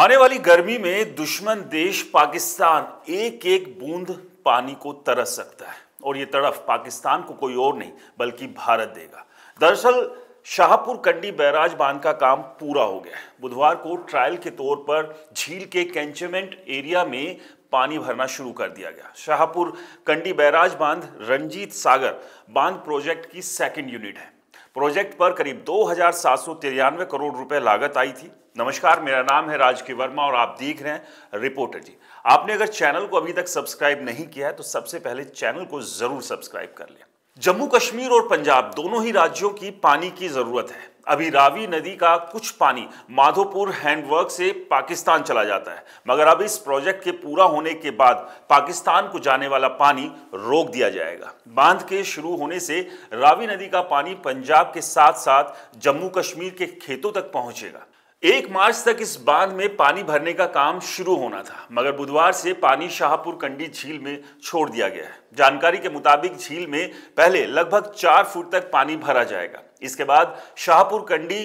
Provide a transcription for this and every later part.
आने वाली गर्मी में दुश्मन देश पाकिस्तान एक एक बूंद पानी को तरस सकता है और ये तड़फ पाकिस्तान को कोई और नहीं बल्कि भारत देगा दरअसल शाहपुर कंडी बैराज बांध का काम पूरा हो गया है बुधवार को ट्रायल के तौर पर झील के कैंचमेंट एरिया में पानी भरना शुरू कर दिया गया शाहपुर कंडी बैराज बांध रंजीत सागर बांध प्रोजेक्ट की सेकेंड यूनिट है प्रोजेक्ट पर करीब दो हजार सात सौ तिरानवे करोड़ रुपए लागत आई थी नमस्कार मेरा नाम है राज के वर्मा और आप देख रहे हैं रिपोर्टर जी आपने अगर चैनल को अभी तक सब्सक्राइब नहीं किया है तो सबसे पहले चैनल को ज़रूर सब्सक्राइब कर लें जम्मू कश्मीर और पंजाब दोनों ही राज्यों की पानी की जरूरत है अभी रावी नदी का कुछ पानी माधोपुर हैंडवर्क से पाकिस्तान चला जाता है मगर अब इस प्रोजेक्ट के पूरा होने के बाद पाकिस्तान को जाने वाला पानी रोक दिया जाएगा बांध के शुरू होने से रावी नदी का पानी पंजाब के साथ साथ जम्मू कश्मीर के खेतों तक पहुंचेगा एक मार्च तक इस बांध में पानी भरने का काम शुरू होना था मगर बुधवार से पानी शाहपुर कंडी झील में छोड़ दिया गया है जानकारी के मुताबिक झील में पहले लगभग चार फुट तक पानी भरा जाएगा इसके बाद शाहपुर कंडी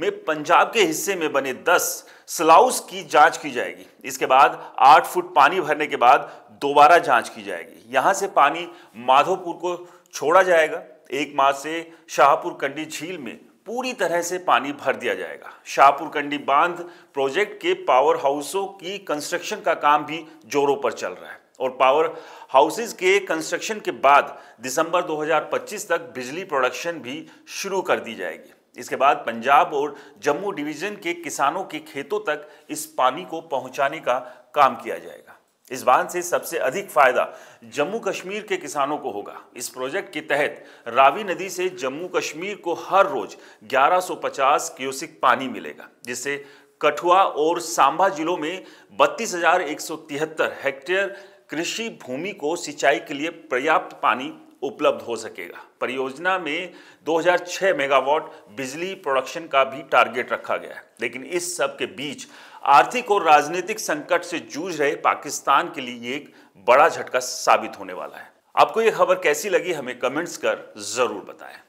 में पंजाब के हिस्से में बने दस स्लाउस की जांच की जाएगी इसके बाद आठ फुट पानी भरने के बाद दोबारा जांच की जाएगी यहां से पानी माधोपुर को छोड़ा जाएगा एक मार्च से शाहपुर कंडी झील में पूरी तरह से पानी भर दिया जाएगा शाहपुर कंडी बांध प्रोजेक्ट के पावर हाउसों की कंस्ट्रक्शन का काम भी जोरों पर चल रहा है और पावर हाउसेज के कंस्ट्रक्शन के बाद दिसंबर 2025 तक बिजली प्रोडक्शन भी शुरू कर दी जाएगी इसके बाद पंजाब और जम्मू डिवीज़न के किसानों के खेतों तक इस पानी को पहुंचाने का काम किया जाएगा इस बांध से सबसे अधिक फायदा जम्मू कश्मीर के किसानों को होगा इस प्रोजेक्ट के तहत रावी नदी से जम्मू कश्मीर को हर रोज 1150 क्यूसिक पानी मिलेगा जिससे कठुआ और सांबा जिलों में बत्तीस हेक्टेयर कृषि भूमि को सिंचाई के लिए पर्याप्त पानी उपलब्ध हो सकेगा परियोजना में 2006 मेगावाट बिजली प्रोडक्शन का भी टारगेट रखा गया है लेकिन इस सब के बीच आर्थिक और राजनीतिक संकट से जूझ रहे पाकिस्तान के लिए एक बड़ा झटका साबित होने वाला है आपको यह खबर कैसी लगी हमें कमेंट्स कर जरूर बताएं